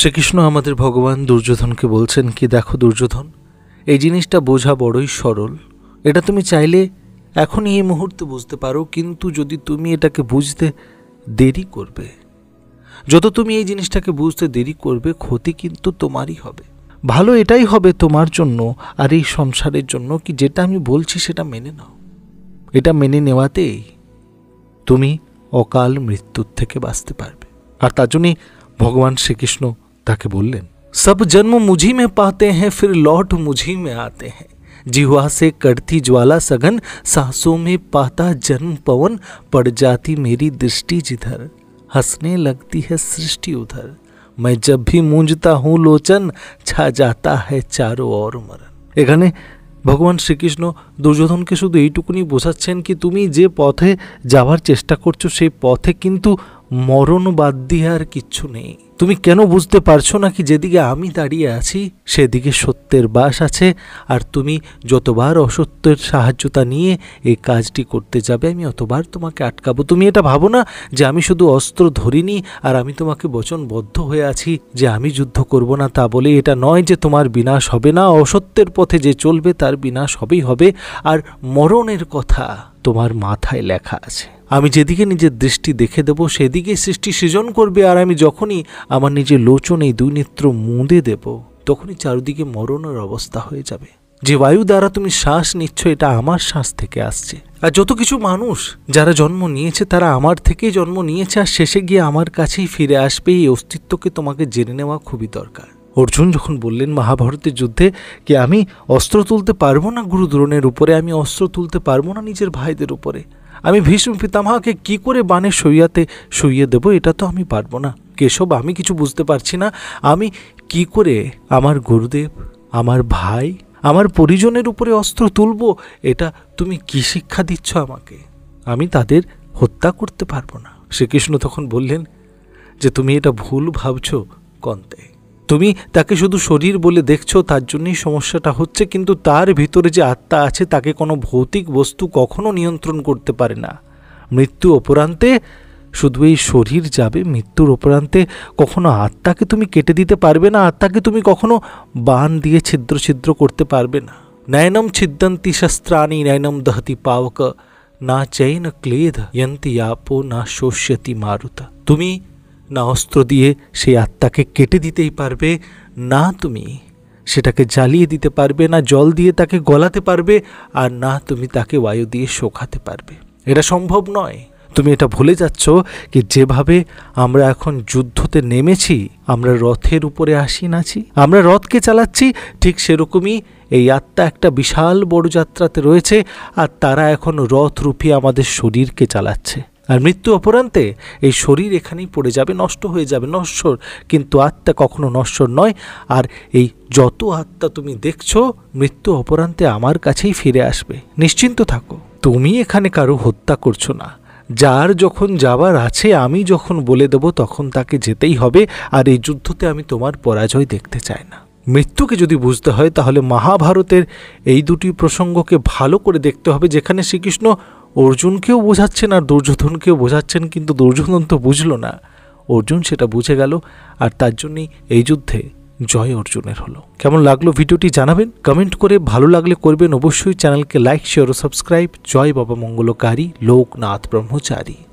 শ্রীকৃষ্ণ আমাদের ভগবান দুর্যোধনকে বলছেন কি দেখো দুর্যোধন এই জিনিসটা বোঝা বড়ই সরল এটা তুমি চাইলে এখনই এই মুহূর্তে বুঝতে পারো কিন্তু যদি তুমি এটাকে বুঝতে দেরি করবে যত তুমি এই জিনিসটাকে বুঝতে দেরি করবে ক্ষতি কিন্তু তোমারই হবে ভালো এটাই হবে তোমার জন্য আর এই সংসারের জন্য কি যেটা আমি বলছি সেটা মেনে নাও এটা মেনে নেওয়াতেই তুমি অকাল মৃত্যুর থেকে বাঁচতে পারবে আর তার জন্যই ভগবান শ্রীকৃষ্ণ ताकि बोलें सब जन्म मुझी में पाते हैं फिर लौट मुझी में आते हैं जिहुआ से कटती ज्वाला सघन सांसों में पाता जन्म पवन पड़ जाती मेरी दृष्टि जिधर हंसने लगती है सृष्टि उधर मैं जब भी मूंजता हूँ लोचन छा जाता है চারো ওর মরণ এখানে ভগবান শ্রীকৃষ্ণ দুর্যোধনকে শুধু এইটুকুনি বোঝাচ্ছেন কি তুমি যে পথে যাওয়ার চেষ্টা করছো সেই পথে কিন্তু মরণ বাদ দিয়ে আর কিচ্ছু নেই তুমি কেন বুঝতে পারছো না কি যেদিকে আমি দাঁড়িয়ে আছি সেদিকে সত্যের বাস আছে আর তুমি যতবার অসত্যের সাহায্যতা নিয়ে এই কাজটি করতে যাবে আমি অতবার তোমাকে আটকাবো তুমি এটা ভাবো না যে আমি শুধু অস্ত্র ধরিনি আর আমি তোমাকে বচনবদ্ধ হয়ে আছি যে আমি যুদ্ধ করব না তা বলে এটা নয় যে তোমার বিনাশ হবে না অসত্যের পথে যে চলবে তার বিনাশ হবেই হবে আর মরণের কথা তোমার মাথায় লেখা আছে আমি যেদিকে নিজের দৃষ্টি দেখে দেব সেদিকে সৃষ্টি সৃজন করবে আর আমি যখনই আমার নিজের লোচন এই দুই নেত্র মুঁদে দেব তখনই চারিদিকে মরণের অবস্থা হয়ে যাবে যে বায়ু দ্বারা তুমি শ্বাস নিচ্ছ এটা আমার শ্বাস থেকে আসছে আর যত কিছু মানুষ যারা জন্ম নিয়েছে তারা আমার থেকেই জন্ম নিয়েছে আর শেষে গিয়ে আমার কাছেই ফিরে আসবে এই অস্তিত্বকে তোমাকে জেনে নেওয়া খুবই দরকার অর্জুন যখন বললেন মহাভারতের যুদ্ধে কি আমি অস্ত্র তুলতে পারবো না গুরু দ্রোণের উপরে আমি অস্ত্র তুলতে পারবো না নিজের ভাইদের উপরে আমি ভীষ্ম পিতামহাকে কি করে বানে সইয়াতে সইয়ে দেব এটা তো আমি পারবো না কেশব আমি কিছু বুঝতে পারছি না আমি কি করে আমার গুরুদেব আমার ভাই আমার পরিজনের উপরে অস্ত্র তুলব এটা তুমি কি শিক্ষা দিচ্ছ আমাকে আমি তাদের হত্যা করতে পারবো না শ্রীকৃষ্ণ তখন বললেন যে তুমি এটা ভুল ভাবছ কন্তে তুমি তাকে শুধু শরীর বলে দেখছো তার জন্যই সমস্যাটা হচ্ছে কিন্তু তার ভিতরে যে আত্মা আছে তাকে কোনো ভৌতিক বস্তু কখনো নিয়ন্ত্রণ করতে পারে না মৃত্যু অপরান্তে শুধু এই শরীর যাবে মৃত্যুর অপরান্তে কখনো আত্মাকে তুমি কেটে দিতে পারবে না আত্মাকে তুমি কখনো বান দিয়ে ছিদ্র ছিদ্র করতে পারবে না নয়নম ছিদ্যন্তি শস্ত্রাণী নয়নম দহতি পাওক না চেন ক্লেদ ইয়ন্তি আপো না শোষ্যতি মারুতা তুমি না অস্ত্র দিয়ে সেই আত্মাকে কেটে দিতেই পারবে না তুমি সেটাকে জ্বালিয়ে দিতে পারবে না জল দিয়ে তাকে গলাতে পারবে আর না তুমি তাকে বায়ু দিয়ে শোকাতে পারবে এটা সম্ভব নয় তুমি এটা ভুলে যাচ্ছ কি যেভাবে আমরা এখন যুদ্ধতে নেমেছি আমরা রথের উপরে আসিন আছি আমরা রথকে চালাচ্ছি ঠিক সেরকমই এই আত্মা একটা বিশাল বড় যাত্রাতে রয়েছে আর তারা এখন রথরূপী আমাদের শরীরকে চালাচ্ছে আর মৃত্যু অপরান্তে এই শরীর এখানেই পড়ে যাবে নষ্ট হয়ে যাবে নশ্বর কিন্তু আত্মা কখনো নশ্বর নয় আর এই যত আত্মা তুমি দেখছো মৃত্যু অপরান্তে আমার কাছেই ফিরে আসবে নিশ্চিন্ত থাকো তুমি এখানে কারো হত্যা করছো না যার যখন যাবার আছে আমি যখন বলে দেব তখন তাকে যেতেই হবে আর এই যুদ্ধতে আমি তোমার পরাজয় দেখতে চাই না মৃত্যুকে যদি বুঝতে হয় তাহলে মহাভারতের এই দুটি প্রসঙ্গকে ভালো করে দেখতে হবে যেখানে শ্রীকৃষ্ণ অর্জুনকেও বোঝাচ্ছেন আর দুর্যোধনকেও বোঝাচ্ছেন কিন্তু দুর্যোধন তো বুঝল না অর্জুন সেটা বুঝে গেল আর তার জন্যই এই যুদ্ধে জয় অর্জুনের হলো কেমন লাগলো ভিডিওটি জানাবেন কমেন্ট করে ভালো লাগলে করবেন অবশ্যই চ্যানেলকে লাইক শেয়ার ও সাবস্ক্রাইব জয় বাবা মঙ্গলকারী লোকনাথ ব্রহ্মচারী